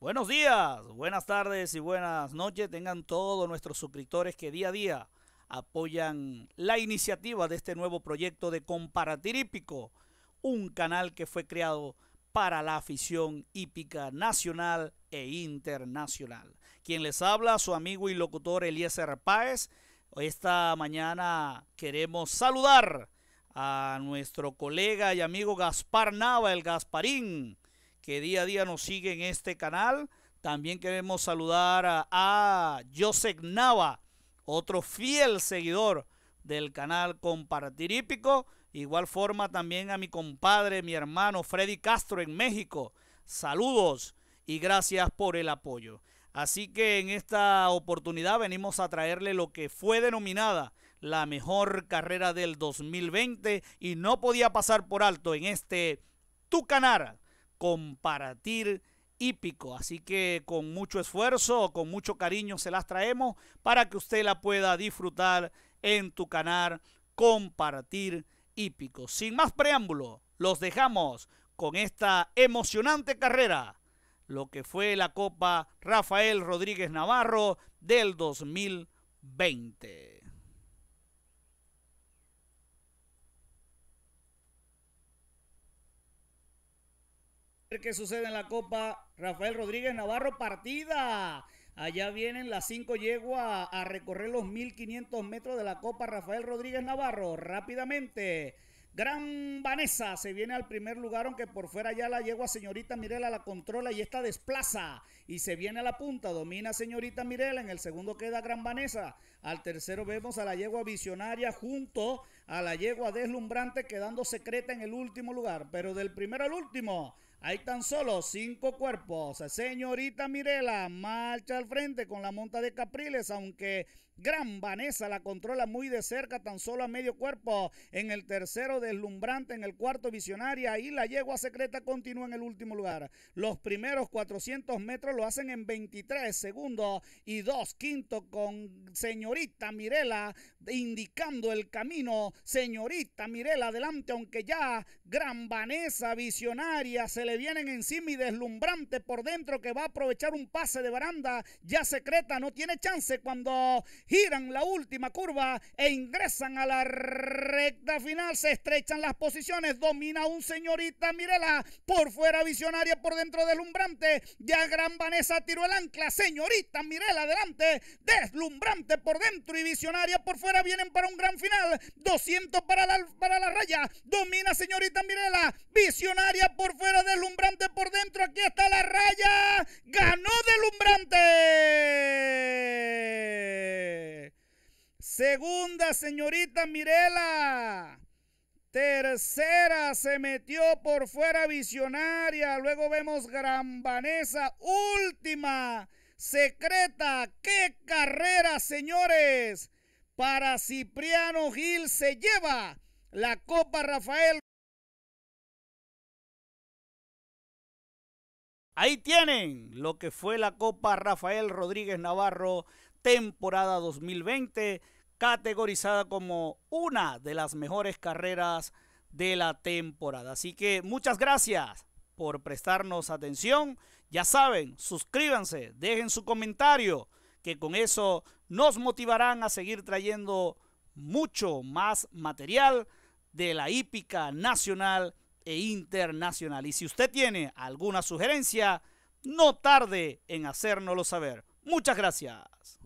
Buenos días, buenas tardes y buenas noches. Tengan todos nuestros suscriptores que día a día apoyan la iniciativa de este nuevo proyecto de Comparatirípico, un canal que fue creado para la afición hípica nacional e internacional. Quien les habla, su amigo y locutor Eliezer Páez. Esta mañana queremos saludar a nuestro colega y amigo Gaspar Nava, el Gasparín que día a día nos sigue en este canal. También queremos saludar a, a Nava, otro fiel seguidor del canal Compartirípico. Igual forma también a mi compadre, mi hermano Freddy Castro en México. Saludos y gracias por el apoyo. Así que en esta oportunidad venimos a traerle lo que fue denominada la mejor carrera del 2020 y no podía pasar por alto en este Tu compartir hípico. Así que con mucho esfuerzo, con mucho cariño se las traemos para que usted la pueda disfrutar en tu canal Compartir Hípico. Sin más preámbulo, los dejamos con esta emocionante carrera, lo que fue la Copa Rafael Rodríguez Navarro del 2020. ¿Qué sucede en la Copa Rafael Rodríguez Navarro? Partida. Allá vienen las cinco yeguas a recorrer los 1500 metros de la Copa Rafael Rodríguez Navarro rápidamente. Gran Vanessa se viene al primer lugar, aunque por fuera ya la yegua señorita Mirela la controla y esta desplaza. Y se viene a la punta, domina señorita Mirela, en el segundo queda Gran Vanessa. Al tercero vemos a la yegua visionaria junto a la yegua deslumbrante quedando secreta en el último lugar. Pero del primero al último, hay tan solo cinco cuerpos. Señorita Mirela marcha al frente con la monta de Capriles, aunque Gran Vanessa la controla muy de cerca, tan solo a medio cuerpo. En el tercero, deslumbrante. En el cuarto, visionaria. Y la yegua secreta continúa en el último lugar. Los primeros 400 metros lo hacen en 23 segundos y dos Quinto con señorita Mirela indicando el camino. Señorita Mirela adelante, aunque ya Gran Vanessa, visionaria, se le vienen encima y deslumbrante por dentro que va a aprovechar un pase de baranda ya secreta. No tiene chance cuando giran la última curva e ingresan a la recta final. Se estrechan las posiciones. Domina un señorita Mirela. Por fuera visionaria, por dentro deslumbrante. Ya Gran Vanessa tiró el ancla. Señorita Mirela adelante. Deslumbrante por dentro y visionaria por fuera. Vienen para un gran final. 200 para la, para la raya. Domina señorita Mirela. Visionaria por fuera del Delumbrante por dentro. Aquí está la raya. Ganó Delumbrante. Segunda, señorita Mirela. Tercera se metió por fuera visionaria. Luego vemos Gran Vanessa. Última, secreta. ¡Qué carrera, señores! Para Cipriano Gil se lleva la Copa Rafael. Ahí tienen lo que fue la Copa Rafael Rodríguez Navarro temporada 2020, categorizada como una de las mejores carreras de la temporada. Así que muchas gracias por prestarnos atención. Ya saben, suscríbanse, dejen su comentario, que con eso nos motivarán a seguir trayendo mucho más material de la hípica nacional e internacional. Y si usted tiene alguna sugerencia, no tarde en hacérnoslo saber. Muchas gracias.